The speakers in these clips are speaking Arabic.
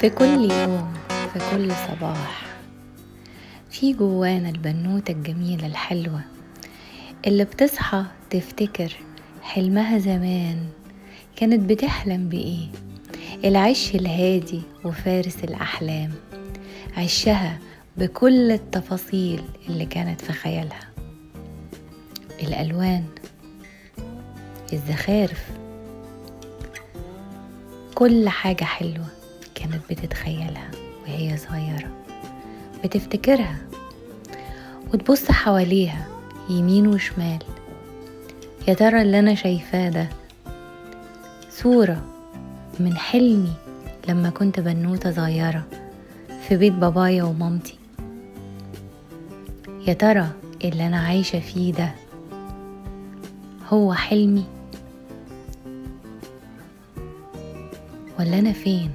في كل يوم في كل صباح في جوانا البنوتة الجميلة الحلوة اللي بتصحى تفتكر حلمها زمان كانت بتحلم بإيه العش الهادي وفارس الأحلام عشها بكل التفاصيل اللي كانت في خيالها الألوان الزخارف كل حاجة حلوة كانت بتتخيلها وهي صغيرة بتفتكرها وتبص حواليها يمين وشمال يا ترى اللي أنا شايفاه ده صورة من حلمي لما كنت بنوتة صغيرة في بيت بابايا ومامتي يا ترى اللي أنا عايشة فيه ده هو حلمي ولا أنا فين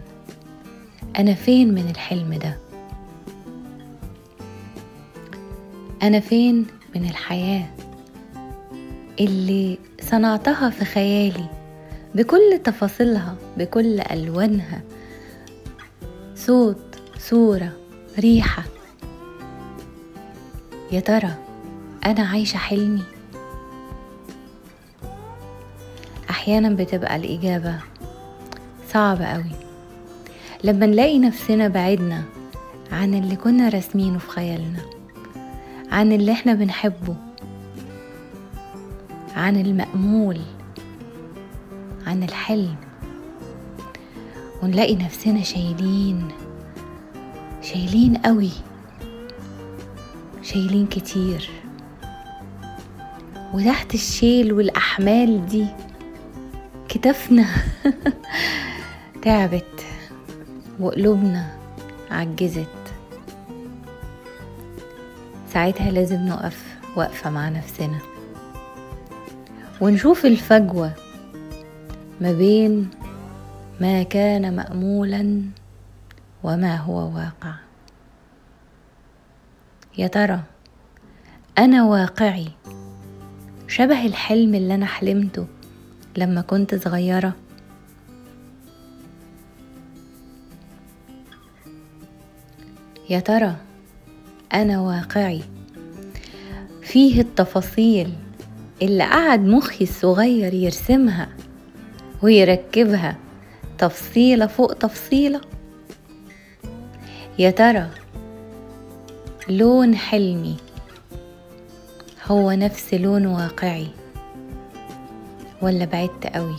أنا فين من الحلم ده أنا فين من الحياة اللي صنعتها في خيالي بكل تفاصيلها بكل ألوانها صوت صورة ريحة يا ترى أنا عايشة حلمي أحيانا بتبقى الإجابة صعب قوي لما نلاقي نفسنا بعدنا عن اللي كنا راسمينه في خيالنا عن اللي احنا بنحبه عن المأمول عن الحلم ونلاقي نفسنا شايلين شايلين قوي شايلين كتير وتحت الشيل والأحمال دي كتفنا تعبت وقلوبنا عجزت ساعتها لازم نقف واقفة مع نفسنا ونشوف الفجوة ما بين ما كان مأمولا وما هو واقع يا ترى أنا واقعي شبه الحلم اللي أنا حلمته لما كنت صغيرة يا ترى أنا واقعي فيه التفاصيل اللي قعد مخي الصغير يرسمها ويركبها تفصيلة فوق تفصيلة يا ترى لون حلمي هو نفس لون واقعي ولا بعدت قوي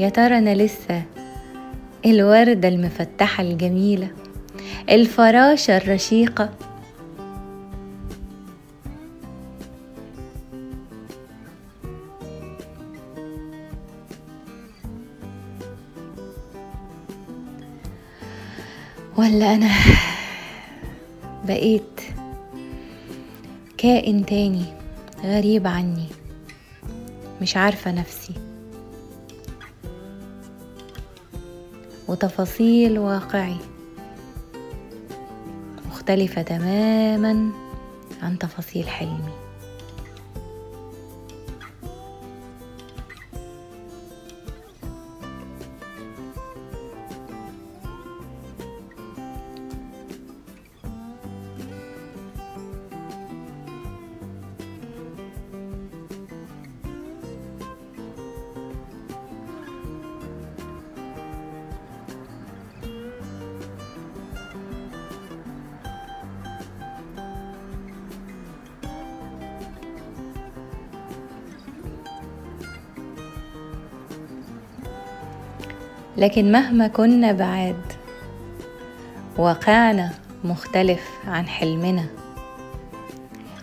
يا ترى أنا لسه الوردة المفتحة الجميلة الفراشة الرشيقة ولا أنا بقيت كائن تاني غريب عني مش عارفة نفسي وتفاصيل واقعي مختلفة تماما عن تفاصيل حلمي لكن مهما كنا بعاد واقعنا مختلف عن حلمنا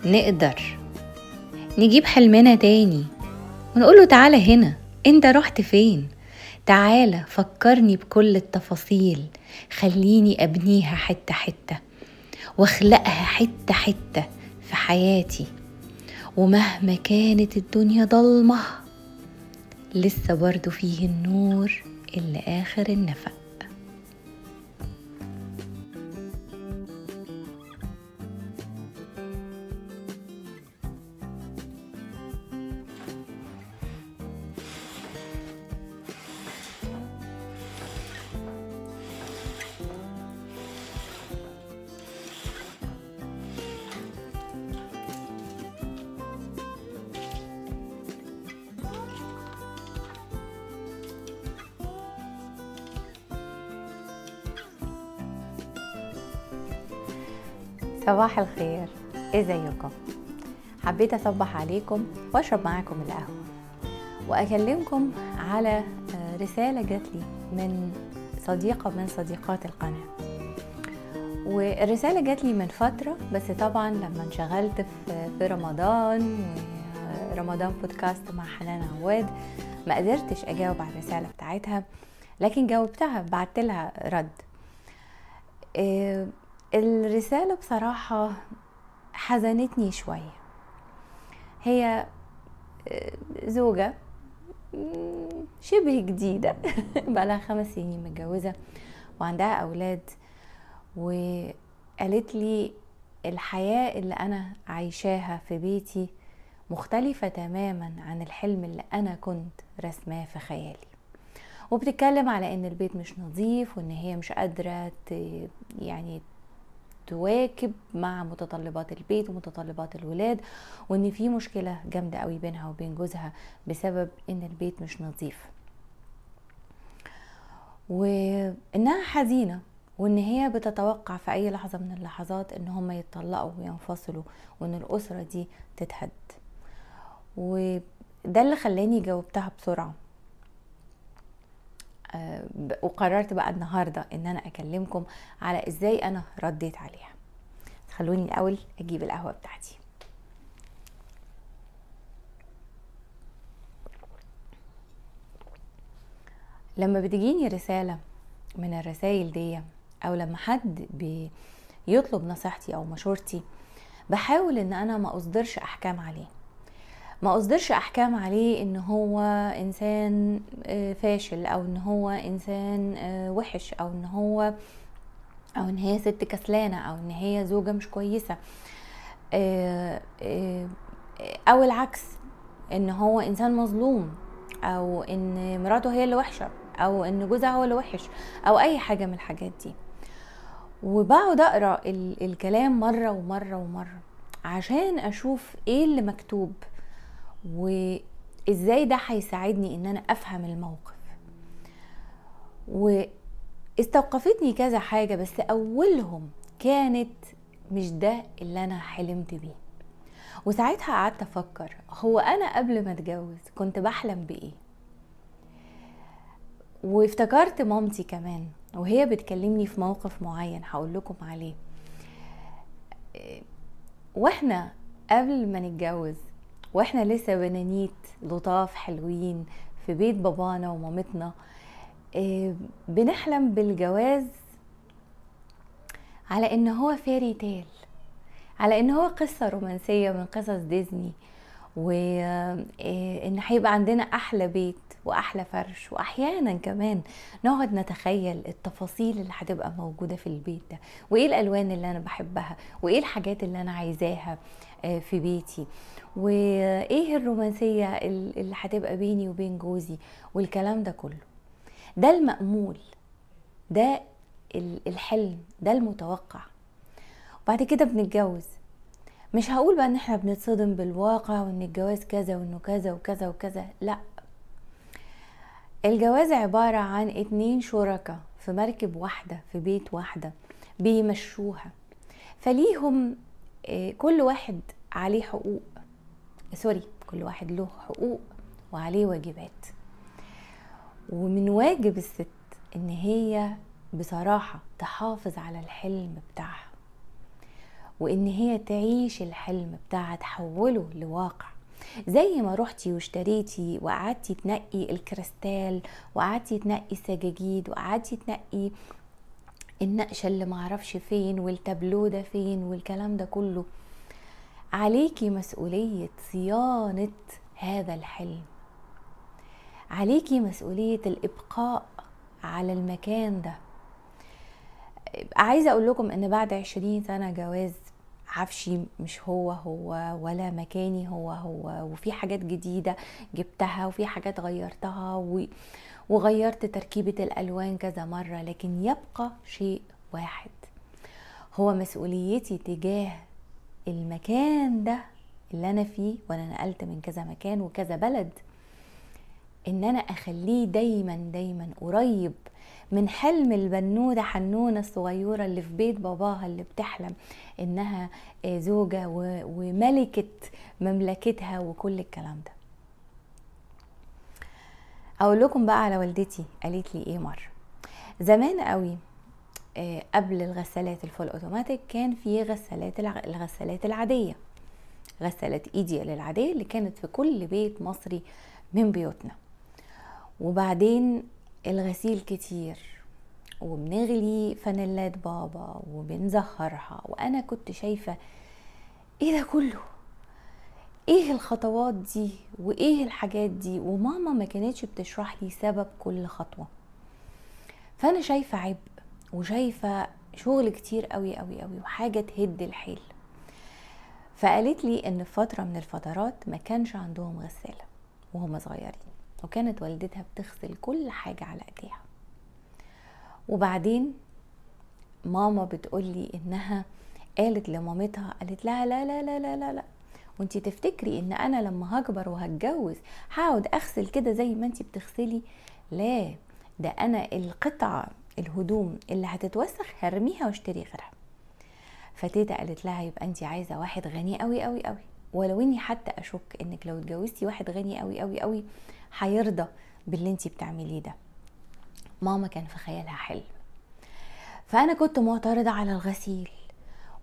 نقدر نجيب حلمنا تاني ونقوله تعالى هنا انت رحت فين تعالى فكرني بكل التفاصيل خليني ابنيها حته حته واخلقها حته حته في حياتي ومهما كانت الدنيا ضلمه لسه برضو فيه النور إلا آخر النفق صباح الخير ازيكم إيه حبيت اصبح عليكم واشرب معاكم القهوه واكلمكم على آه، رساله جات لي من صديقه من صديقات القناه والرساله جات لي من فتره بس طبعا لما انشغلت في رمضان ورمضان آه، بودكاست مع حنان عواد ما قدرتش اجاوب على الرساله بتاعتها لكن جاوبتها بعتلها رد رد آه، الرسالة بصراحة حزنتني شوية هي آه، زوجة شبه جديدة بقالها خمس سنين متجوزة وعندها أولاد وقالت لي الحياة اللي أنا عايشاها في بيتي مختلفة تماما عن الحلم اللي أنا كنت رسماه في خيالي وبتتكلم على ان البيت مش نظيف وان هي مش قادرة يعني تواكب مع متطلبات البيت ومتطلبات الولاد وان في مشكله جامده قوي بينها وبين جوزها بسبب ان البيت مش نظيف وانها حزينه وان هي بتتوقع في اي لحظه من اللحظات ان هم يتطلقوا وينفصلوا وان الاسره دي تتهد وده اللي خلاني جاوبتها بسرعه آه، وقررت بقى النهارده ان انا اكلمكم على ازاي انا رديت عليها خلوني الاول اجيب القهوه بتاعتي لما بتجيني رساله من الرسائل دي او لما حد بيطلب نصيحتي او مشورتي بحاول ان انا ما اصدرش احكام عليه ما اصدرش احكام عليه ان هو انسان آه، فاشل او ان هو انسان آه، وحش او ان هو او ان هي ست كسلانه او ان هي زوجه مش كويسه آه، او العكس ان هو انسان مظلوم او ان مراته هي اللي وحشه او ان جوزها هو اللي وحش او اي حاجه من الحاجات دي وبقعد اقرا الكلام مره ومره ومره عشان اشوف ايه اللي مكتوب وازاي ده هيساعدني ان انا افهم الموقف واستوقفتني كذا حاجه بس اولهم كانت مش ده اللي انا حلمت بيه وساعتها قعدت افكر هو انا قبل ما اتجوز كنت بحلم بايه وافتكرت مامتي كمان وهي بتكلمني في موقف معين هقول لكم عليه إيه، واحنا قبل ما نتجوز واحنا لسه بنانيت لطاف حلوين في بيت بابانا ومامتنا آه، بنحلم بالجواز على ان هو فيري تيل على ان هو قصه رومانسيه من قصص ديزني وان آه، هيبقى عندنا احلى بيت واحلى فرش واحيانا كمان نقعد نتخيل التفاصيل اللي هتبقى موجوده في البيت ده وايه الالوان اللي انا بحبها وايه الحاجات اللي انا عايزاها آه، في بيتي وايه الرومانسيه اللي هتبقى بيني وبين جوزي والكلام ده كله ده المامول ده الحلم ده المتوقع وبعد كده بنتجوز مش هقول بقى ان احنا بنتصدم بالواقع وان الجواز كذا وانه كذا وكذا وكذا لا الجواز عبارة عن اتنين شركة في مركب واحدة في بيت واحدة بيمشوها فليهم إيه، كل واحد عليه حقوق سوري كل واحد له حقوق وعليه واجبات ومن واجب الست ان هي بصراحة تحافظ على الحلم بتاعها وان هي تعيش الحلم بتاعها تحوله لواقع زي ما روحتي واشتريتي وقعدتي تنقي الكريستال وقعدتي تنقي السجاجيد وقعدتي تنقي النقشه اللي معرفش فين والتابلو ده فين والكلام ده كله عليكي مسؤوليه صيانه هذا الحلم عليكي مسؤوليه الابقاء على المكان ده عايزه اقول لكم ان بعد عشرين سنه جواز عفشي مش هو هو ولا مكاني هو هو وفي حاجات جديده جبتها وفي حاجات غيرتها وغيرت تركيبه الالوان كذا مره لكن يبقى شيء واحد هو مسؤوليتي تجاه المكان ده اللي انا فيه وانا نقلت من كذا مكان وكذا بلد ان انا اخليه دايما دايما قريب من حلم البنوده حنونه الصغيره اللي في بيت باباها اللي بتحلم انها آه، زوجه وملكه مملكتها وكل الكلام ده اقول لكم بقى على والدتي قالت لي ايه مره زمان قوي آه، قبل الغسالات الفول اوتوماتيك كان في غسالات الغسالات العاديه غسالات ايديال العاديه اللي كانت في كل بيت مصري من بيوتنا وبعدين الغسيل كتير وبنغلي فانيلات بابا وبنزخرها وانا كنت شايفه ايه ده كله ايه الخطوات دي وايه الحاجات دي وماما ما كانتش بتشرح لي سبب كل خطوه فانا شايفه عبء وشايفه شغل كتير قوي قوي قوي وحاجه تهد الحيل فقالت لي ان فتره من الفترات ما كانش عندهم غساله وهم صغيرين وكانت والدتها بتغسل كل حاجة على ايديها وبعدين ماما بتقولي انها قالت لمامتها قالت لها لا لا لا لا لا, لا. وانت تفتكري ان انا لما هكبر وهتجوز هقعد اغسل كده زي ما انت بتغسلي لا ده انا القطعة الهدوم اللي هتتوسخ هرميها واشتري غيرها فتيتا قالت لها يبقى انت عايزه واحد غني قوي قوي قوي ولو اني حتى اشك انك لو اتجوزتي واحد غني قوي قوي قوي هيرضى باللي انت بتعمليه ده ماما كان في خيالها حلم فانا كنت معترضه على الغسيل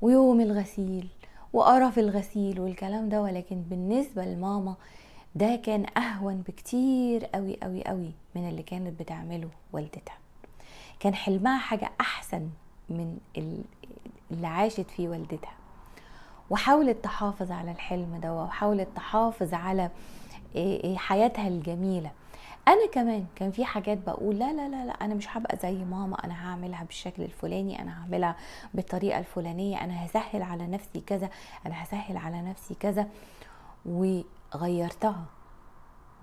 ويوم الغسيل وقرف الغسيل والكلام ده ولكن بالنسبه لماما ده كان اهون بكتير قوي قوي قوي من اللي كانت بتعمله والدتها كان حلمها حاجه احسن من اللي عاشت فيه والدتها وحاولت تحافظ على الحلم ده وحاولت تحافظ على آه، آه، حياتها الجميله انا كمان كان في حاجات بقول لا لا لا لا انا مش هبقى زي ماما انا هعملها بالشكل الفلاني انا هعملها بالطريقه الفلانيه انا هسهل على نفسي كذا انا هسهل على نفسي كذا وغيرتها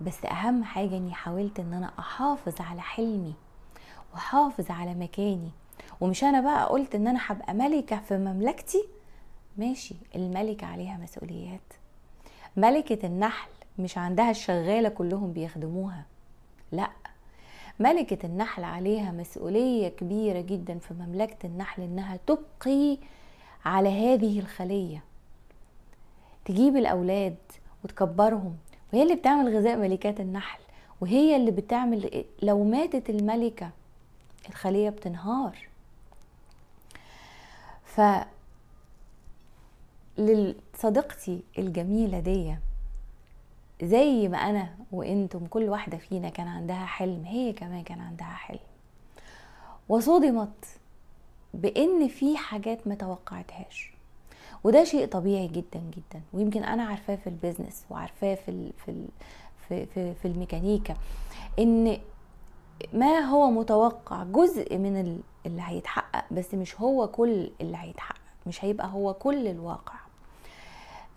بس اهم حاجه اني حاولت ان انا احافظ على حلمي واحافظ على مكاني ومش انا بقى قلت ان انا هبقى ملكه في مملكتي ماشي الملكة عليها مسؤوليات ملكة النحل مش عندها الشغالة كلهم بيخدموها لأ ملكة النحل عليها مسؤولية كبيرة جدا في مملكة النحل إنها تبقي على هذه الخلية تجيب الأولاد وتكبرهم وهي اللي بتعمل غذاء ملكات النحل وهي اللي بتعمل لو ماتت الملكة الخلية بتنهار ف لصديقتي الجميله دي زي ما انا وانتم كل واحده فينا كان عندها حلم هي كمان كان عندها حلم وصدمت بان في حاجات ما توقعتهاش وده شيء طبيعي جدا جدا ويمكن انا عارفاه في البيزنس وعارفاه في ال في ال في, في, في الميكانيكا ان ما هو متوقع جزء من اللي هيتحقق بس مش هو كل اللي هيتحقق مش هيبقى هو كل الواقع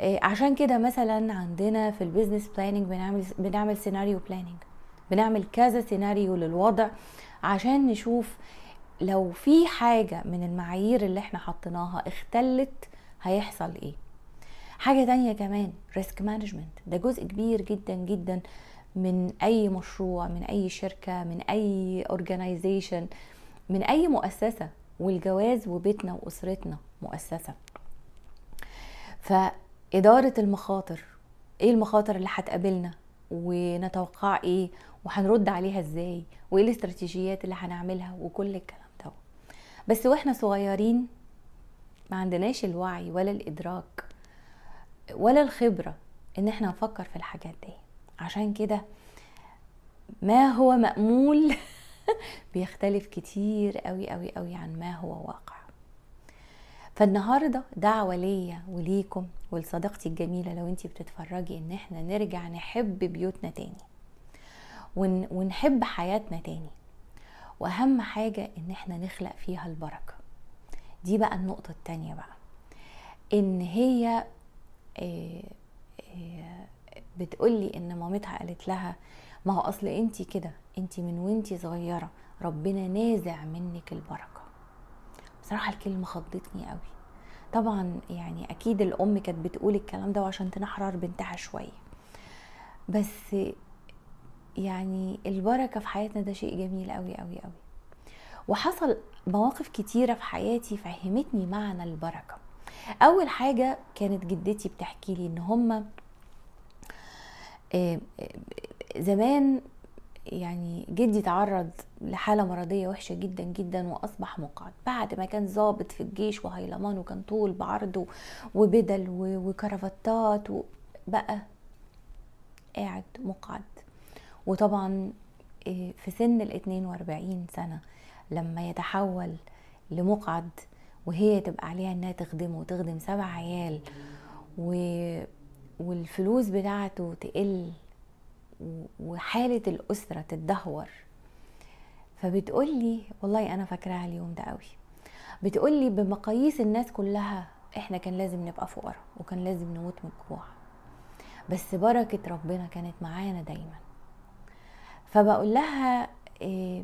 آه، عشان كده مثلا عندنا في البيزنس بلاننج بنعمل بنعمل سيناريو بلاننج بنعمل كذا سيناريو للوضع عشان نشوف لو في حاجة من المعايير اللي احنا حطيناها اختلت هيحصل ايه حاجة تانية كمان ريسك مانجمنت ده جزء كبير جدا جدا من اي مشروع من اي شركة من اي اورجانيزيشن من اي مؤسسة والجواز وبيتنا واسرتنا مؤسسه فاداره المخاطر ايه المخاطر اللي هتقابلنا ونتوقع ايه وهنرد عليها ازاي وايه الاستراتيجيات اللي هنعملها وكل الكلام ده بس واحنا صغيرين ما عندناش الوعي ولا الادراك ولا الخبره ان احنا نفكر في الحاجات دي عشان كده ما هو مأمول بيختلف كتير قوي قوي قوي عن ما هو واقع فالنهارده دعوه ليا وليكم ولصديقتي الجميله لو انتي بتتفرجي ان احنا نرجع نحب بيوتنا تاني ونحب حياتنا تاني واهم حاجه ان احنا نخلق فيها البركه دي بقى النقطه التانيه بقى ان هي آه، آه، بتقولي ان مامتها قالت لها ما هو اصل انتي كده انتي من وانتي صغيره ربنا نازع منك البركه بصراحه الكلمه خضتني قوي طبعا يعني اكيد الام كانت بتقول الكلام ده وعشان تنحرر بنتها شويه بس يعني البركه في حياتنا ده شيء جميل قوي قوي قوي وحصل مواقف كتيره في حياتي فهمتني معنى البركه اول حاجه كانت جدتي بتحكي لي ان هم آه، آه، زمان يعني جدي تعرض لحالة مرضية وحشة جدا جدا وأصبح مقعد بعد ما كان ظابط في الجيش وهيلمان وكان طول بعرضه وبدل وكرافتات بقى قاعد مقعد وطبعا آه، في سن ال 42 سنة لما يتحول لمقعد وهي تبقى عليها انها تخدمه وتخدم سبع عيال و... والفلوس بتاعته تقل وحالة الأسرة تدهور فبتقول لي والله أنا فاكراها اليوم ده قوي بتقول لي بمقاييس الناس كلها احنا كان لازم نبقى فقراء وكان لازم نموت من الجوع بس بركة ربنا كانت معانا دايما فبقول لها إيه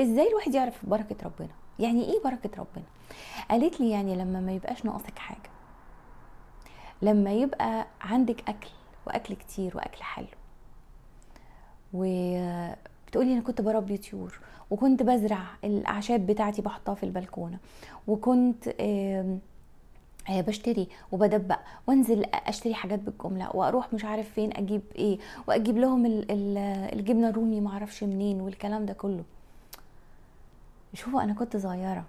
ازاي الواحد يعرف بركة ربنا يعني ايه بركة ربنا قالت لي يعني لما ما يبقاش ناقصك حاجة لما يبقى عندك اكل واكل كتير واكل حلو وبتقولي انا كنت بربي طيور وكنت بزرع الاعشاب بتاعتي بحطها في البلكونه وكنت آه، بشتري وبدبق وانزل اشتري حاجات بالجمله واروح مش عارف فين اجيب ايه واجيب لهم الجبنه الرومي معرفش منين والكلام ده كله شوفوا انا كنت صغيره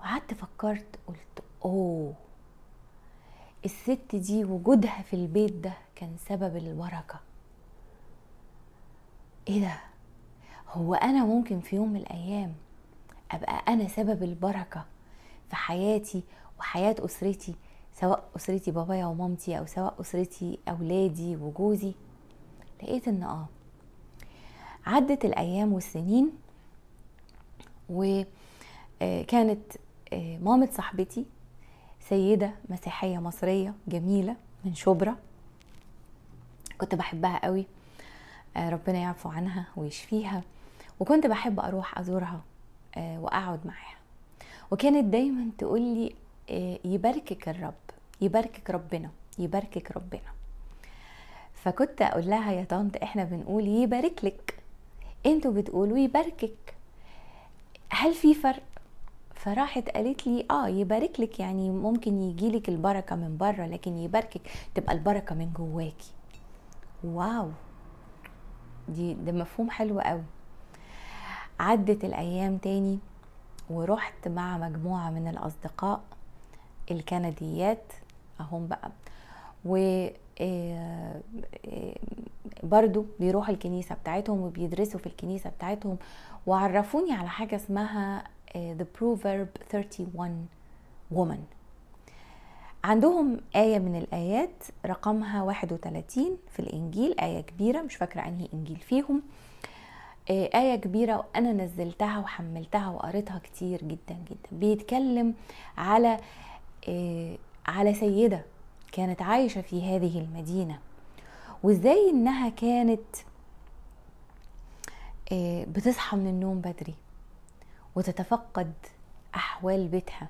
وقعدت فكرت قلت اوه الست دي وجودها في البيت ده كان سبب البركه ايه ده هو انا ممكن في يوم من الايام ابقى انا سبب البركه في حياتي وحياه اسرتي سواء اسرتي بابايا ومامتي او سواء اسرتي اولادي وجوزي لقيت ان اه عدت الايام والسنين وكانت آه، آه، مامة صاحبتي سيدة مسيحية مصرية جميلة من شبرا كنت بحبها قوي آه، ربنا يعفو عنها ويشفيها وكنت بحب أروح أزورها آه، وأقعد معاها وكانت دايما تقول لي آه، يباركك الرب يباركك ربنا يباركك ربنا فكنت أقول لها يا طنط إحنا بنقول يبارك لك انتوا بتقولوا يباركك هل في فرق فراحت قالت لي اه يبارك لك يعني ممكن يجي لك البركه من بره لكن يباركك تبقى البركه من جواكي واو دي ده مفهوم حلو قوي عدت الايام تاني ورحت مع مجموعه من الاصدقاء الكنديات اهم بقى و آه، آه، برضو بيروحوا الكنيسه بتاعتهم وبيدرسوا في الكنيسه بتاعتهم وعرفوني على حاجه اسمها آه، The Proverb 31 Woman عندهم آية من الآيات رقمها 31 في الإنجيل آية كبيرة مش فاكرة أنهي إنجيل فيهم آه، آية كبيرة وأنا نزلتها وحملتها وقريتها كتير جدا جدا بيتكلم على آه، على سيدة كانت عايشة في هذه المدينة وإزاي إنها كانت آه، بتصحى من النوم بدري وتتفقد أحوال بيتها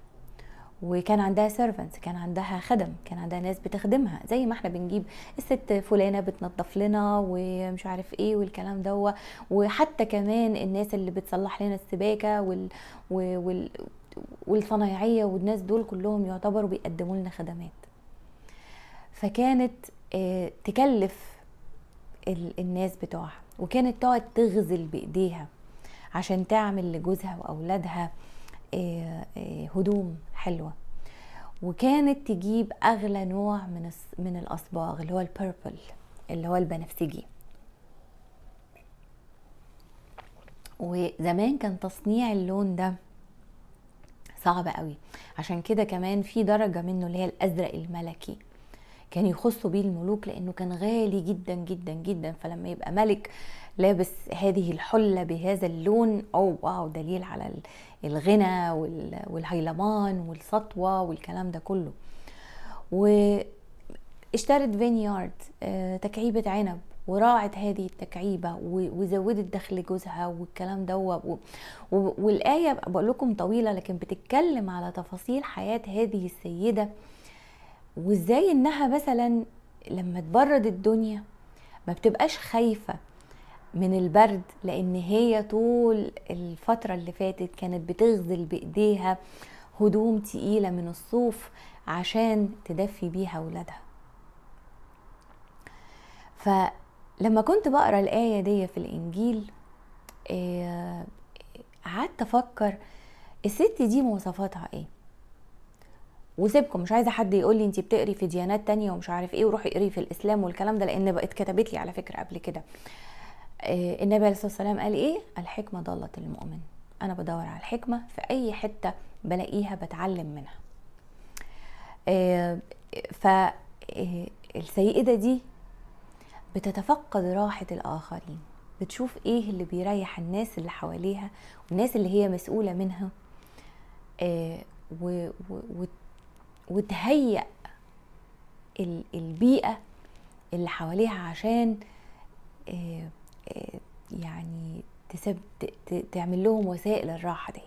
وكان عندها سيرفنتس كان عندها خدم كان عندها ناس بتخدمها زي ما احنا بنجيب الست فلانه بتنظف لنا ومش عارف ايه والكلام ده وحتى كمان الناس اللي بتصلح لنا السباكه وال, وال... والصنايعيه والناس دول كلهم يعتبروا بيقدموا لنا خدمات فكانت آه، تكلف الناس بتوعها وكانت تقعد تغزل بايديها عشان تعمل لجوزها واولادها آه، آه، هدوم حلوه وكانت تجيب اغلى نوع من من الاصباغ اللي هو البيربل اللي هو البنفسجي وزمان كان تصنيع اللون ده صعب قوي عشان كده كمان في درجة منه اللي هي الأزرق الملكي كان يخصوا بيه الملوك لأنه كان غالي جدا جدا جدا فلما يبقى ملك لابس هذه الحلة بهذا اللون أو واو دليل على الغنى والهيلمان والسطوة والكلام ده كله واشترت فينيارد آه، تكعيبة عنب وراعت هذه التكعيبة وزودت دخل جوزها والكلام ده والآية بقول لكم طويلة لكن بتتكلم على تفاصيل حياة هذه السيدة وازاي انها مثلا لما تبرد الدنيا ما بتبقاش خايفة من البرد لان هي طول الفتره اللي فاتت كانت بتغزل بايديها هدوم تقيله من الصوف عشان تدفي بيها ولادها فلما كنت بقرا الايه دي في الانجيل آه، قعدت افكر الست دي مواصفاتها ايه وسيبكم مش عايزه حد يقول لي انت بتقري في ديانات تانية ومش عارف ايه وروحي اقري في الاسلام والكلام ده لان بقت كتبت لي على فكره قبل كده آه، النبي عليه الصلاه والسلام قال ايه الحكمه ضاله المؤمن انا بدور على الحكمه في اي حته بلاقيها بتعلم منها آه، ف آه، السيده دي بتتفقد راحة الآخرين بتشوف ايه اللي بيريح الناس اللي حواليها والناس اللي هي مسؤولة منها وتهيئ البيئة اللي حواليها عشان آه، يعني تسب... تعمل لهم وسائل الراحة دي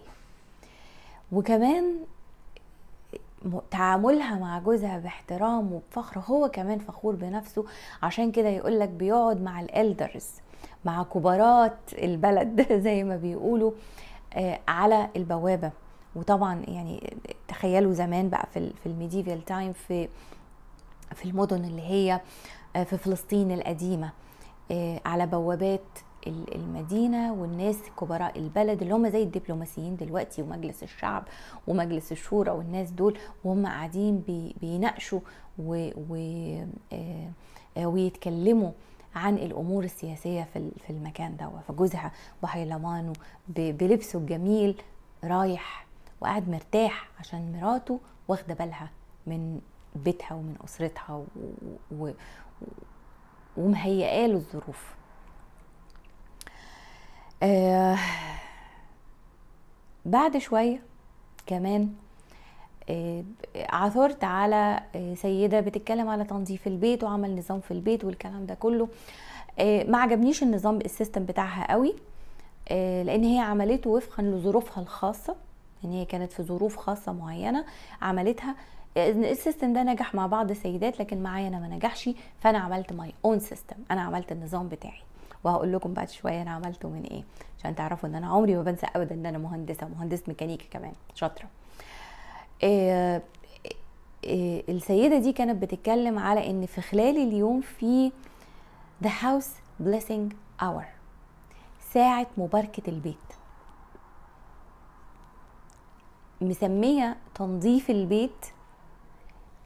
وكمان تعاملها مع جوزها باحترام وبفخر هو كمان فخور بنفسه عشان كده يقول لك بيقعد مع الالدرز مع كبارات البلد زي ما بيقولوا آه، على البوابه وطبعا يعني تخيلوا زمان بقى في في الميديفال تايم في في المدن اللي هي آه، في فلسطين القديمه آه، على بوابات المدينه والناس كبراء البلد اللي هم زي الدبلوماسيين دلوقتي ومجلس الشعب ومجلس الشورى والناس دول وهم قاعدين بيناقشوا آه، آه، ويتكلموا عن الامور السياسيه في في المكان ده فجوزها بحيلمانو بلبسه الجميل رايح وقاعد مرتاح عشان مراته واخده بالها من بيتها ومن اسرتها و... و... ومهيئه له الظروف آه بعد شويه كمان آه عثرت على آه سيده بتتكلم على تنظيف البيت وعمل نظام في البيت والكلام ده كله آه ما عجبنيش النظام السيستم بتاعها قوي آه لان هي عملته وفقا لظروفها الخاصه ان يعني هي كانت في ظروف خاصه معينه عملتها السيستم ده نجح مع بعض السيدات لكن معايا انا ما نجحش فانا عملت ماي اون سيستم انا عملت النظام بتاعي وهقول لكم بعد شويه انا عملته من ايه عشان تعرفوا ان انا عمري ما بنسى ابدا ان انا مهندسه مهندس ميكانيكا كمان شاطره آه، آه، آه، السيده دي كانت بتتكلم على ان في خلال اليوم في ذا هاوس blessing اور ساعه مباركه البيت مسميه تنظيف البيت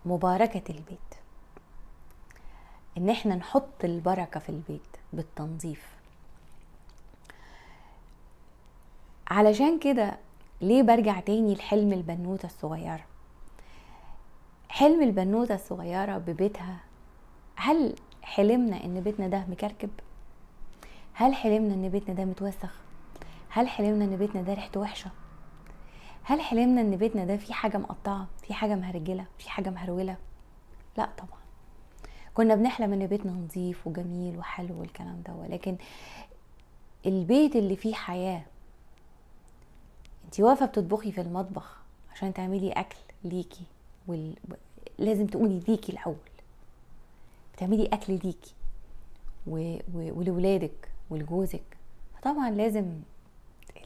مباركة البيت ان احنا نحط البركة في البيت بالتنظيف علشان كده ليه برجع تاني لحلم البنوتة الصغيرة حلم البنوتة الصغيرة ببيتها هل حلمنا ان بيتنا ده مكركب هل حلمنا ان بيتنا ده متوسخ هل حلمنا ان بيتنا ده ريحته وحشه هل حلمنا ان بيتنا ده في حاجه مقطعه في حاجه مهرجله في حاجه مهروله لا طبعا كنا بنحلم ان بيتنا نظيف وجميل وحلو والكلام ده ولكن البيت اللي فيه حياه انت واقفه بتطبخي في المطبخ عشان تعملي اكل ليكي وال... لازم تقولي ليكي الاول بتعملي اكل ليكي و... و... ولولادك ولجوزك فطبعا لازم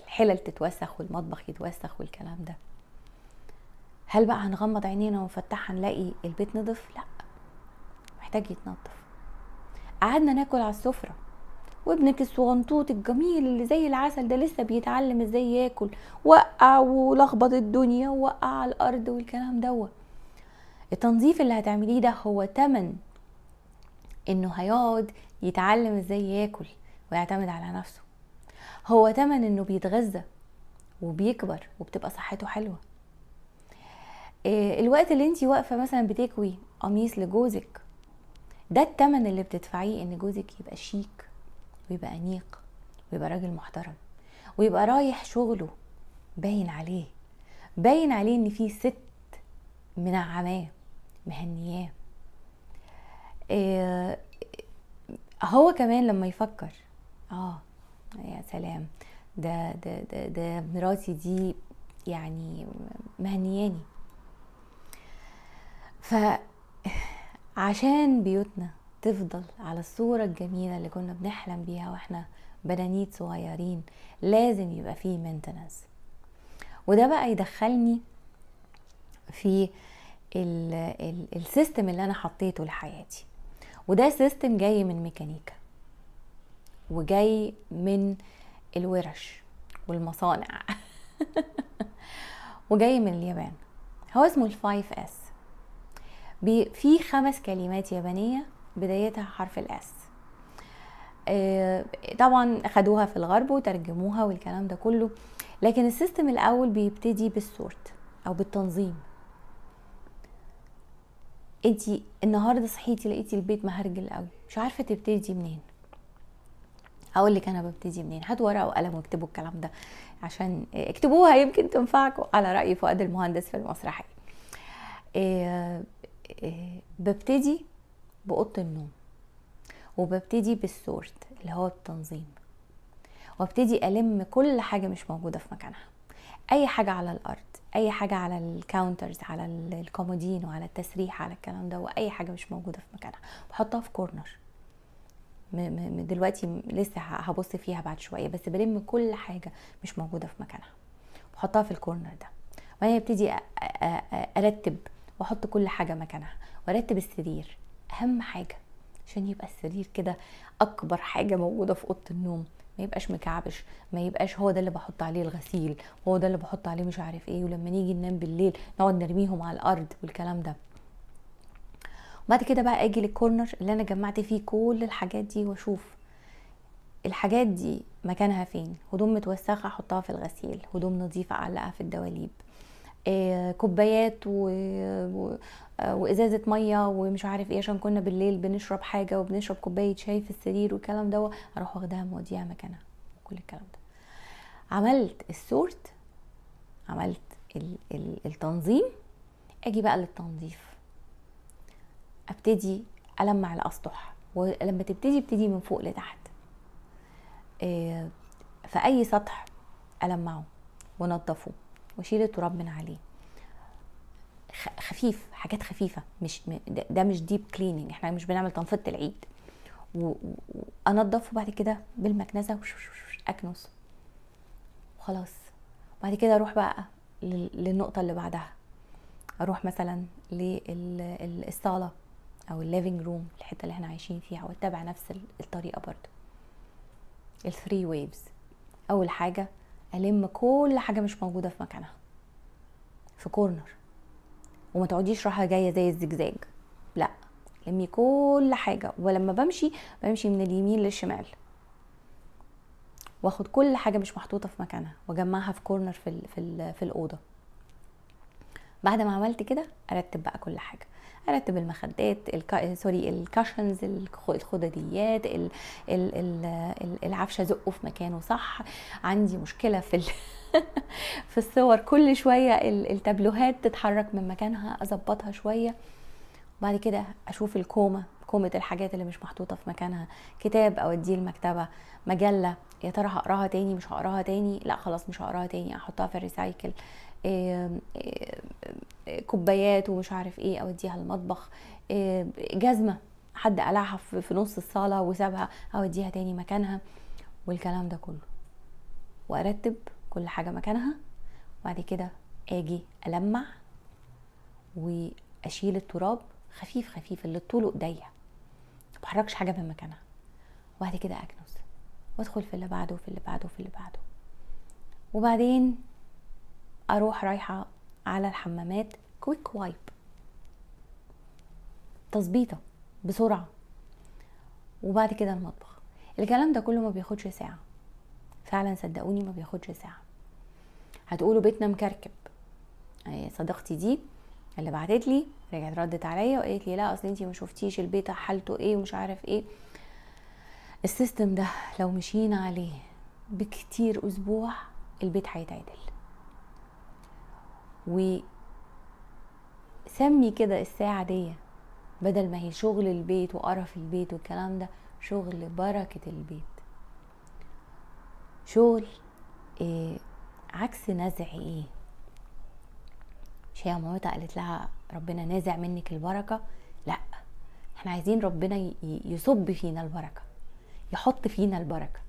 الحلل تتوسخ والمطبخ يتوسخ والكلام ده هل بقى هنغمض عينينا ونفتحها نلاقي البيت نضف لا محتاج يتنضف قعدنا ناكل على السفره وابنك الصغنطوط الجميل اللي زي العسل ده لسه بيتعلم ازاي ياكل وقع ولخبط الدنيا ووقع على الارض والكلام دوت التنظيف اللي هتعمليه ده هو تمن انه هيقعد يتعلم ازاي ياكل ويعتمد على نفسه هو تمن انه بيتغذى وبيكبر وبتبقى صحته حلوه آه، الوقت اللي انت واقفه مثلا بتكوي قميص لجوزك ده التمن اللي بتدفعيه ان جوزك يبقى شيك ويبقى انيق ويبقى راجل محترم ويبقى رايح شغله باين عليه باين عليه ان في ست منعماه مهنياه إيه هو كمان لما يفكر اه يا سلام ده ده ده, ده مراتي دي يعني مهنياني ف عشان بيوتنا تفضل على الصورة الجميلة اللي كنا بنحلم بيها واحنا بنانيت صغيرين لازم يبقى فيه مينتنس وده بقى يدخلني في السيستم اللي انا حطيته لحياتي وده سيستم جاي من ميكانيكا وجاي من الورش والمصانع وجاي من اليابان هو اسمه الفايف اس في خمس كلمات يابانية بدايتها حرف الاس آه، طبعا خدوها في الغرب وترجموها والكلام ده كله لكن السيستم الاول بيبتدي بالسورت او بالتنظيم انت النهارده صحيتي لقيتي البيت مهرجل قوي مش عارفه تبتدي منين هقول لك انا ببتدي منين هاتوا ورقه وقلم واكتبوا الكلام ده عشان اكتبوها يمكن تنفعكم على راي فؤاد المهندس في المسرحيه آه، آه، ببتدي باوضه النوم وببتدي بالسورت اللي هو التنظيم وابتدي الم كل حاجه مش موجوده في مكانها اي حاجه على الارض اي حاجه على الكاونترز على الكومودين وعلى التسريح على الكلام ده واي حاجه مش موجوده في مكانها بحطها في كورنر دلوقتي لسه هبص فيها بعد شويه بس بلم كل حاجه مش موجوده في مكانها بحطها في الكورنر ده وانا ابتدي ارتب واحط كل حاجه مكانها وارتب السرير اهم حاجه عشان يبقى السرير كده اكبر حاجه موجوده في اوضه النوم ما يبقاش مكعبش ما يبقاش هو ده اللي بحط عليه الغسيل هو ده اللي بحط عليه مش عارف ايه ولما نيجي ننام بالليل نقعد نرميهم على الارض والكلام ده بعد كده بقى اجي للكورنر اللي انا جمعت فيه كل الحاجات دي واشوف الحاجات دي مكانها فين هدوم متوسخه احطها في الغسيل هدوم نظيفه اعلقها في الدواليب آه، كوبايات و... و... وازازه ميه ومش عارف ايه عشان كنا بالليل بنشرب حاجه وبنشرب كوبايه شاي في السرير والكلام ده اروح واخداها موديها مكانها وكل الكلام ده عملت السورت عملت التنظيم اجي بقى للتنظيف ابتدي المع الاسطح ولما تبتدي ابتدي من فوق لتحت آه، في اي سطح المعه ونظفه واشيل التراب من عليه خفيف حاجات خفيفه مش ده مش ديب كليننج احنا مش بنعمل تنفيض العيد وانضفه بعد كده بالمكنسه اكنس وخلاص بعد كده اروح بقى للنقطه اللي بعدها اروح مثلا للصاله او الليفنج روم الحته اللي احنا عايشين فيها واتبع نفس الطريقه برضو الثري ويفز اول حاجه الم كل حاجه مش موجوده في مكانها في كورنر وما تقعديش رايحه جايه زي الزجزاج لا لمي كل حاجه ولما بمشي بمشي من اليمين للشمال واخد كل حاجه مش محطوطه في مكانها واجمعها في كورنر في الـ في, في الاوضه بعد ما عملت كده ارتب بقى كل حاجه ارتب المخدات الكا... سوري الكاشنز الخدديات ال... ال... ال... العفش ازقه في مكانه صح عندي مشكله في ال... في الصور كل شويه التابلوهات تتحرك من مكانها اظبطها شويه وبعد كده اشوف الكومه كومه الحاجات اللي مش محطوطه في مكانها كتاب اوديه المكتبه مجله يا ترى هقراها تاني مش هقراها تاني لا خلاص مش هقراها تاني احطها في الريسايكل إيه، إيه، إيه، كوبايات ومش عارف ايه اوديها المطبخ جزمه حد قلعها في نص الصاله وسابها اوديها تاني مكانها والكلام ده كله وارتب كل حاجه مكانها وبعد كده اجي المع واشيل التراب خفيف خفيف اللي طوله ايديا ما حاجه من مكانها وبعد كده اكنس وادخل في اللي بعده في اللي بعده في اللي بعده وبعدين اروح رايحه على الحمامات كويك وايب تظبيطه بسرعه وبعد كده المطبخ الكلام ده كله ما بياخدش ساعه فعلا صدقوني ما بياخدش ساعه هتقولوا بيتنا مكركب إيه، صديقتي دي اللي بعتت لي رجعت ردت عليا وقالت لي لا اصل انتي ما شفتيش البيت حالته ايه ومش عارف ايه السيستم ده لو مشينا عليه بكتير اسبوع البيت هيتعدل وسمي كده الساعة دي بدل ما هي شغل البيت وقرف البيت والكلام ده شغل بركة البيت شغل إيه عكس نزع ايه مش هي مامتها قالت لها ربنا نازع منك البركة لا احنا عايزين ربنا يصب فينا البركة يحط فينا البركة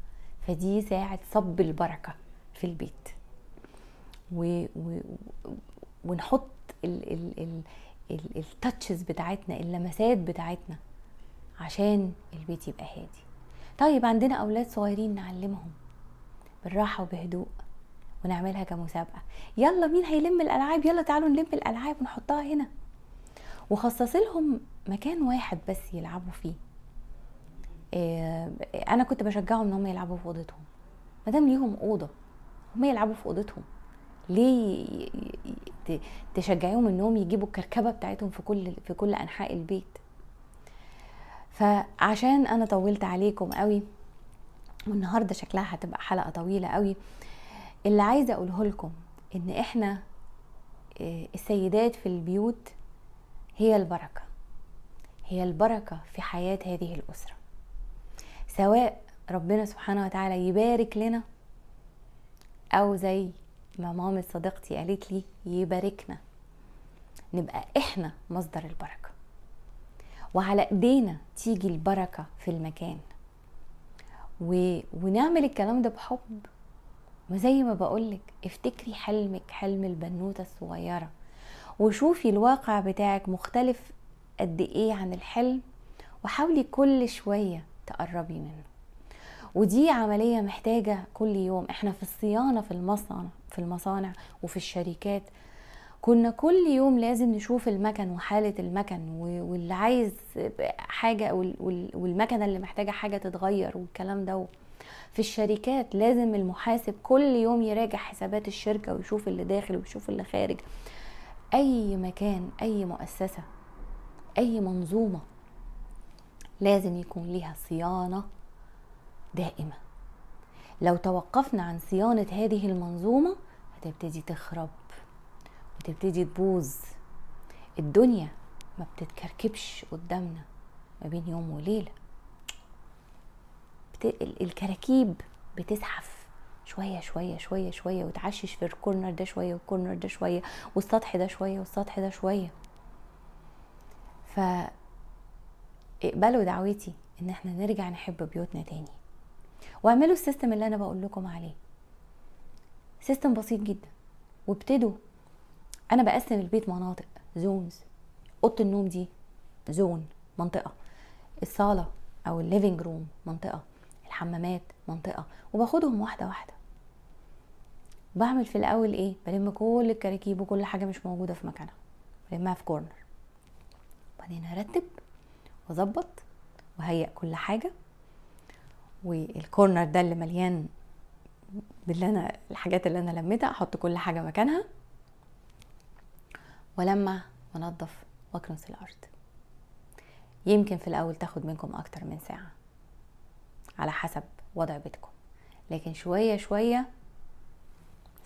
فدي ساعة صب البركة في البيت و و ونحط ال ال ال ال التاتشز بتاعتنا اللمسات بتاعتنا عشان البيت يبقى هادي طيب عندنا اولاد صغيرين نعلمهم بالراحه وبهدوء ونعملها كمسابقه يلا مين هيلم الالعاب يلا تعالوا نلم الالعاب ونحطها هنا وخصص لهم مكان واحد بس يلعبوا فيه آه، انا كنت بشجعهم ان هم يلعبوا في اوضتهم ما دام ليهم اوضه هم يلعبوا في اوضتهم ليه تشجعيهم انهم يجيبوا الكركبه بتاعتهم في كل في كل انحاء البيت فعشان انا طولت عليكم قوي والنهارده شكلها هتبقى حلقه طويله قوي اللي عايزه اقوله لكم ان احنا آه، السيدات في البيوت هي البركه هي البركه في حياه هذه الاسره سواء ربنا سبحانه وتعالى يبارك لنا او زي ما مامي صديقتي قالت لي يباركنا نبقى احنا مصدر البركه وعلى ايدينا تيجي البركه في المكان و... ونعمل الكلام ده بحب وزي ما بقولك افتكري حلمك حلم البنوتة الصغيرة وشوفي الواقع بتاعك مختلف قد ايه عن الحلم وحاولي كل شوية تقربي منه ودي عمليه محتاجه كل يوم احنا في الصيانه في المصنع في المصانع وفي الشركات كنا كل يوم لازم نشوف المكن وحالة المكن واللي عايز حاجة والمكنة اللي محتاجة حاجة تتغير والكلام ده في الشركات لازم المحاسب كل يوم يراجع حسابات الشركة ويشوف اللي داخل ويشوف اللي خارج أي مكان أي مؤسسة أي منظومة لازم يكون ليها صيانة دائمه لو توقفنا عن صيانه هذه المنظومه هتبتدي تخرب وتبتدي تبوظ الدنيا ما بتتكركبش قدامنا ما بين يوم وليله بت... الكراكيب بتزحف شويه شويه شويه شويه وتعشش في الكورنر ده شويه والكورنر ده شويه والسطح ده شويه والسطح ده شويه ف اقبلوا دعوتي ان احنا نرجع نحب بيوتنا تاني واعملوا السيستم اللي انا بقول لكم عليه سيستم بسيط جدا وابتدوا انا بقسم البيت مناطق زونز اوضه النوم دي زون منطقه الصاله او الليفينج روم منطقه الحمامات منطقه وباخدهم واحده واحده بعمل في الاول ايه بلم كل الكراكيب وكل حاجه مش موجوده في مكانها بلمها في كورنر وبعدين هرتب واظبط وهيئ كل حاجه والكورنر ده اللي مليان باللي انا الحاجات اللي انا لميتها احط كل حاجه مكانها ولما وانضف واكنس الارض يمكن في الاول تاخد منكم اكتر من ساعه على حسب وضع بيتكم لكن شويه شويه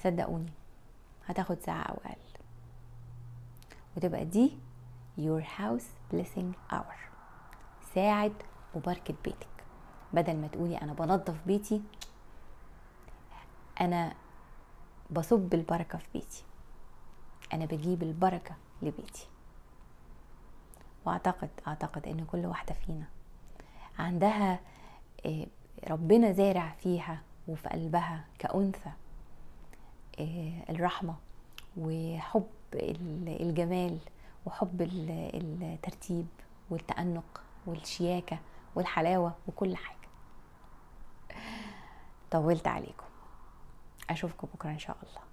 صدقوني هتاخد ساعه او اقل وتبقى دي your house blessing hour ساعة وبركة بيتك بدل ما تقولي انا بنظف بيتي انا بصب البركه في بيتي انا بجيب البركه لبيتي واعتقد اعتقد ان كل واحده فينا عندها آه، ربنا زارع فيها وفي قلبها كأنثى آه، الرحمة وحب الجمال وحب الترتيب والتأنق والشياكة والحلاوة وكل حاجة طولت عليكم اشوفكم بكره ان شاء الله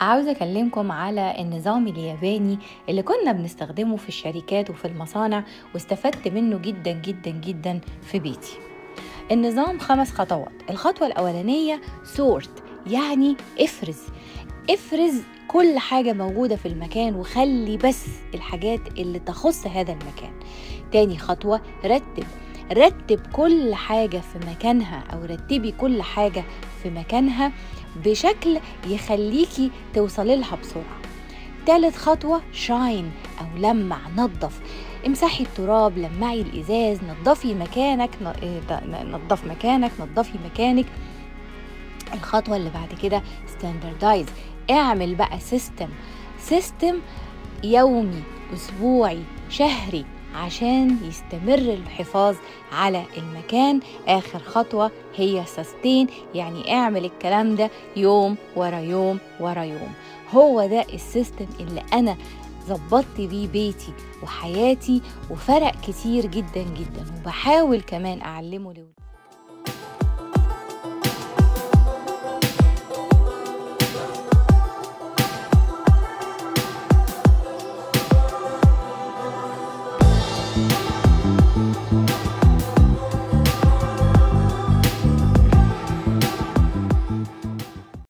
عاوزة أكلمكم على النظام الياباني اللي كنا بنستخدمه في الشركات وفي المصانع واستفدت منه جدا جدا جدا في بيتي النظام خمس خطوات الخطوة الأولانية سورت يعني افرز افرز كل حاجة موجودة في المكان وخلي بس الحاجات اللي تخص هذا المكان تاني خطوة رتب رتب كل حاجة في مكانها أو رتبي كل حاجة في مكانها بشكل يخليكي توصلي لها بسرعة تالت خطوة شاين أو لمع نظف امسحي التراب لمعي الإزاز نظفي مكانك إيه، نظف مكانك نظفي مكانك الخطوة اللي بعد كده ستاندردايز اعمل بقى سيستم سيستم يومي أسبوعي شهري عشان يستمر الحفاظ على المكان آخر خطوة هي سستين يعني اعمل الكلام ده يوم ورا يوم ورا يوم هو ده السيستم اللي أنا ظبطت بيه بيتي وحياتي وفرق كتير جدا جدا وبحاول كمان أعلمه لولادي